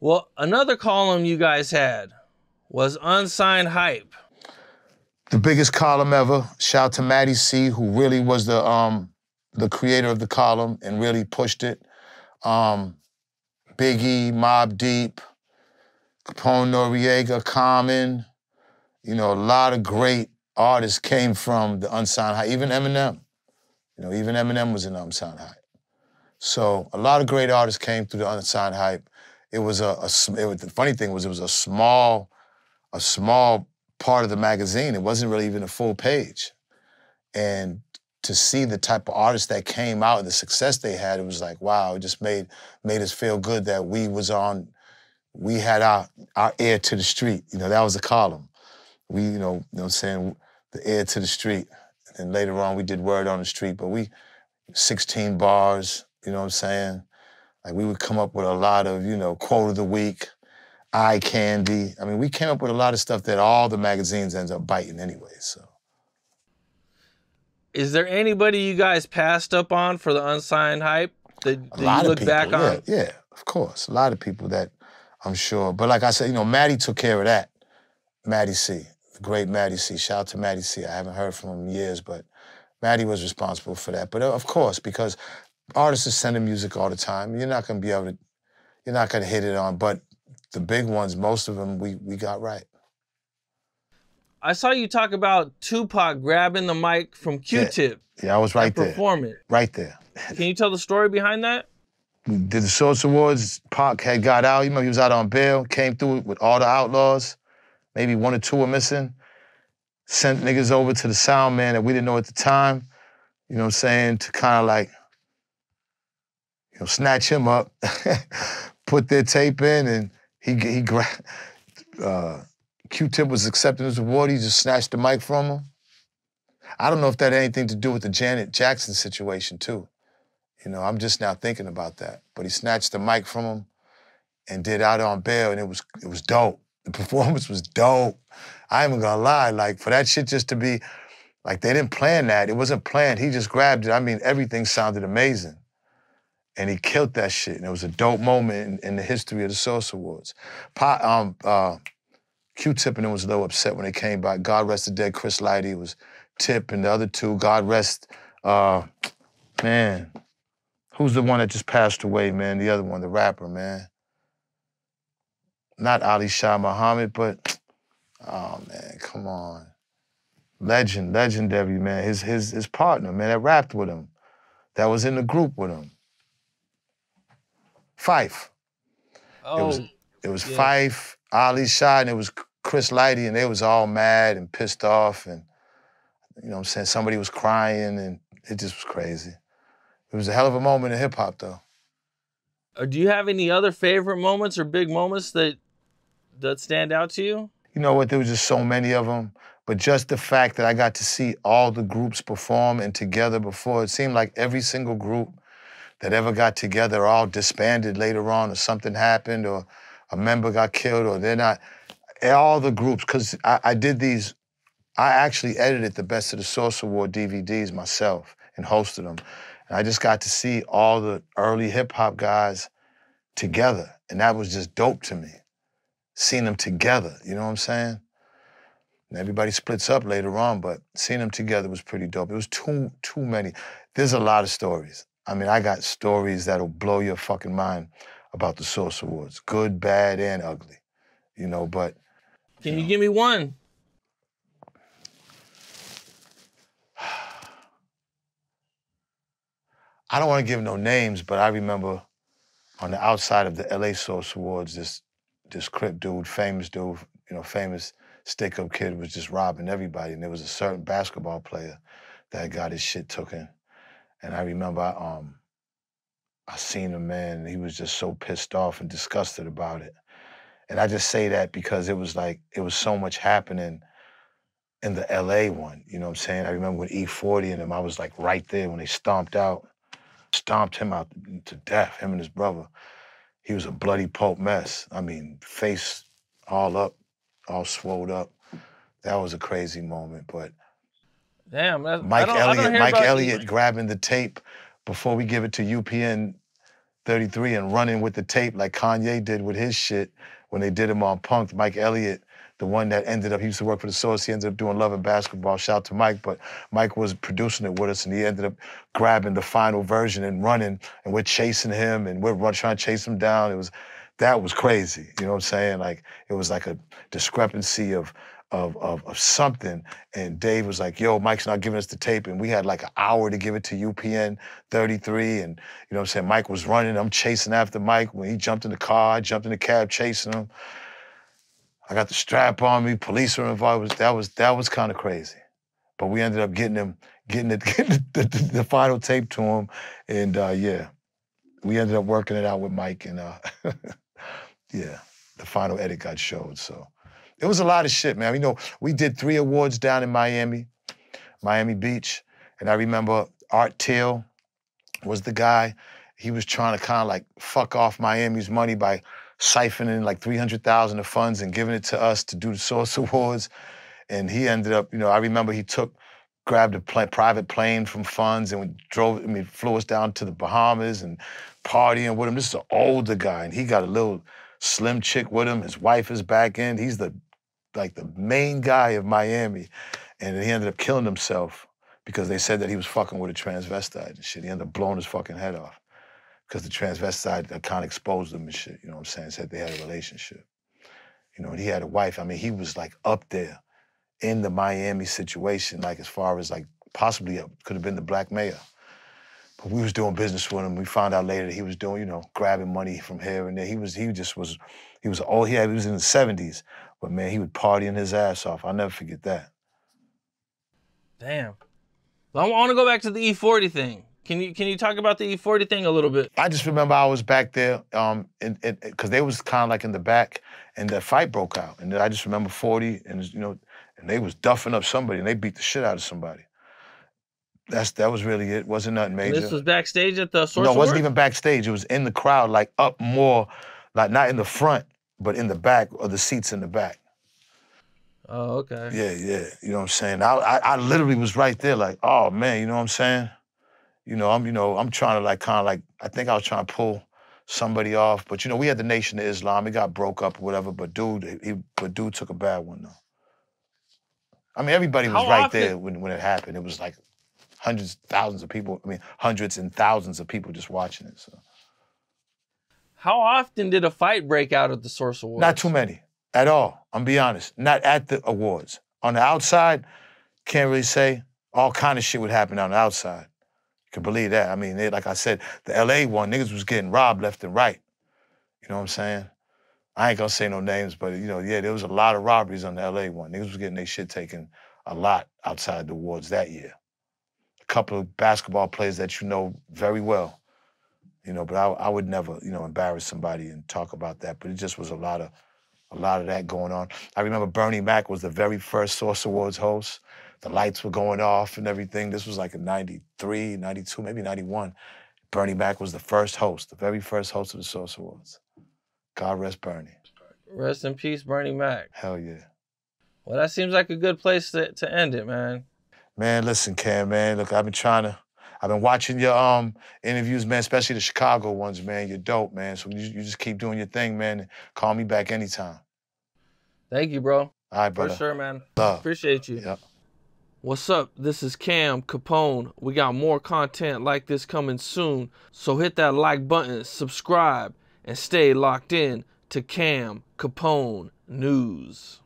Well, another column you guys had was unsigned hype. The biggest column ever. Shout to Maddie C, who really was the um, the creator of the column and really pushed it. Um, Biggie, Mob Deep, Capone Noriega, Common. You know, a lot of great artists came from the unsigned hype. Even Eminem. You know, even Eminem was in unsigned hype. So a lot of great artists came through the unsigned hype it was a, a it was, the funny thing was it was a small a small part of the magazine. It wasn't really even a full page, and to see the type of artists that came out and the success they had, it was like wow. It just made made us feel good that we was on. We had our our air to the street. You know that was a column. We you know you know what I'm saying the air to the street. And later on we did word on the street, but we 16 bars. You know what I'm saying? Like we would come up with a lot of, you know, quote of the week, eye candy. I mean, we came up with a lot of stuff that all the magazines ends up biting anyway. So. Is there anybody you guys passed up on for the unsigned hype that, a you look people, back yeah, on? Yeah, of course. A lot of people that I'm sure. But like I said, you know, Maddie took care of that. Maddie C, the great Maddie C. Shout out to Maddie C. I haven't heard from him in years, but Maddie was responsible for that. But uh, of course, because artists are sending music all the time. You're not gonna be able to, you're not gonna hit it on. But the big ones, most of them, we we got right. I saw you talk about Tupac grabbing the mic from Q-Tip. Yeah, yeah I was right there. Perform it right there. Can you tell the story behind that? We did the Source Awards. Pac had got out. You know, he was out on bail. Came through with all the outlaws. Maybe one or two were missing. Sent niggas over to the sound man that we didn't know at the time. You know what I'm saying? To kind of like you know, snatch him up, put their tape in, and he he grabbed. Uh, Q-Tip was accepting his award. He just snatched the mic from him. I don't know if that had anything to do with the Janet Jackson situation too. You know, I'm just now thinking about that. But he snatched the mic from him and did out on bail, and it was it was dope. The performance was dope. I ain't even gonna lie, like for that shit just to be, like they didn't plan that. It wasn't planned. He just grabbed it. I mean, everything sounded amazing and he killed that shit. And it was a dope moment in, in the history of the Source Awards. Pop, um, uh, Q-Tip and him was a little upset when they came back. God rest the dead. Chris Lighty was Tip, and the other two. God rest, uh, man. Who's the one that just passed away, man? The other one, the rapper, man. Not Ali Shah Muhammad, but oh man, come on. Legend, legendary, man. His his his partner, man, that rapped with him, that was in the group with him. Five. Oh. It was, oh, it was yeah. Fife, Ali Shah, and it was Chris Lighty, and they was all mad and pissed off, and you know what I'm saying? Somebody was crying, and it just was crazy. It was a hell of a moment in hip hop, though. Uh, do you have any other favorite moments or big moments that that stand out to you? You know what? There was just so many of them, but just the fact that I got to see all the groups perform and together before, it seemed like every single group that ever got together all disbanded later on or something happened or a member got killed or they're not. All the groups, because I, I did these, I actually edited the Best of the Source Award DVDs myself and hosted them. And I just got to see all the early hip hop guys together. And that was just dope to me. Seeing them together, you know what I'm saying? And everybody splits up later on, but seeing them together was pretty dope. It was too too many. There's a lot of stories. I mean, I got stories that'll blow your fucking mind about the Source Awards, good, bad, and ugly. You know, but. Can you, you give me one? I don't want to give no names, but I remember on the outside of the LA Source Awards, this this crip dude, famous dude, you know, famous stick up kid was just robbing everybody. And there was a certain basketball player that got his shit taken and I remember um, I seen a man, he was just so pissed off and disgusted about it. And I just say that because it was like, it was so much happening in the LA one, you know what I'm saying? I remember with E40 and him. I was like right there when they stomped out, stomped him out to death, him and his brother. He was a bloody pulp mess. I mean, face all up, all swollen up. That was a crazy moment, but Damn, that's, Mike I Elliott. Mike Elliott grabbing the tape before we give it to UPN 33 and running with the tape like Kanye did with his shit when they did him on Punked. Mike Elliott, the one that ended up, he used to work for the Source. He ended up doing Love and Basketball. Shout to Mike, but Mike was producing it with us, and he ended up grabbing the final version and running. And we're chasing him, and we're run, trying to chase him down. It was that was crazy. You know what I'm saying? Like it was like a discrepancy of of, of, of something. And Dave was like, yo, Mike's not giving us the tape. And we had like an hour to give it to UPN 33. And you know I'm saying? Mike was running. I'm chasing after Mike. When he jumped in the car, I jumped in the cab chasing him. I got the strap on me. Police were involved. Was, that was that was kind of crazy, but we ended up getting him, getting, the, getting the, the, the, final tape to him, and uh, yeah, we ended up working it out with Mike, and uh, yeah, the final edit got showed. So it was a lot of shit, man. You know, we did three awards down in Miami, Miami Beach, and I remember Art Till was the guy. He was trying to kind of like fuck off Miami's money by siphoning like 300,000 of funds and giving it to us to do the Source Awards. And he ended up, you know, I remember he took, grabbed a pl private plane from funds and we drove, I mean, flew us down to the Bahamas and partying with him. This is an older guy and he got a little slim chick with him. His wife is back in. He's the like the main guy of Miami, and he ended up killing himself because they said that he was fucking with a transvestite and shit. He ended up blowing his fucking head off because the transvestite kind of exposed them and shit. You know what I'm saying? Said they had a relationship. You know, and he had a wife. I mean, he was like up there in the Miami situation, like as far as like possibly uh, could have been the black mayor. But we was doing business with him. We found out later that he was doing, you know, grabbing money from here and there. He was, he just was, he was all he had. He was in the 70s, but man, he was partying his ass off. I'll never forget that. Damn. Well, I want to go back to the E40 thing. Can you can you talk about the E40 thing a little bit? I just remember I was back there, um, because they was kind of like in the back, and the fight broke out, and I just remember 40, and you know, and they was duffing up somebody, and they beat the shit out of somebody. That's that was really it. Wasn't nothing major. And this was backstage at the source. No, it wasn't even backstage. It was in the crowd, like up more, like not in the front, but in the back or the seats in the back. Oh, okay. Yeah, yeah. You know what I'm saying? I, I, I literally was right there, like, oh man, you know what I'm saying? You know, I'm you know, I'm trying to like kind of like I think I was trying to pull somebody off, but you know, we had the Nation of Islam. It got broke up, whatever. But dude, he, but dude took a bad one though. I mean, everybody was How right often? there when, when it happened. It was like hundreds, thousands of people. I mean, hundreds and thousands of people just watching it. So. How often did a fight break out at the Source Awards? Not too many at all. I'm be honest. Not at the awards. On the outside, can't really say. All kind of shit would happen on the outside. You can believe that. I mean, they, like I said, the LA one, niggas was getting robbed left and right. You know what I'm saying? I ain't gonna say no names, but you know, yeah, there was a lot of robberies on the LA one. Niggas was getting their shit taken a lot outside the awards that year couple of basketball players that you know very well, you know. But I, I would never, you know, embarrass somebody and talk about that. But it just was a lot of, a lot of that going on. I remember Bernie Mac was the very first Source Awards host. The lights were going off and everything. This was like in 93, 92, maybe 91. Bernie Mac was the first host, the very first host of the Source Awards. God rest Bernie. Rest in peace, Bernie Mac. Hell yeah. Well, that seems like a good place to, to end it, man. Man, listen, Cam, man. Look, I've been trying to, I've been watching your um interviews, man, especially the Chicago ones, man. You're dope, man. So you, you just keep doing your thing, man. Call me back anytime. Thank you, bro. All right, brother. For sure, man. Love. Appreciate you. Yep. What's up? This is Cam Capone. We got more content like this coming soon. So hit that like button, subscribe, and stay locked in to Cam Capone News.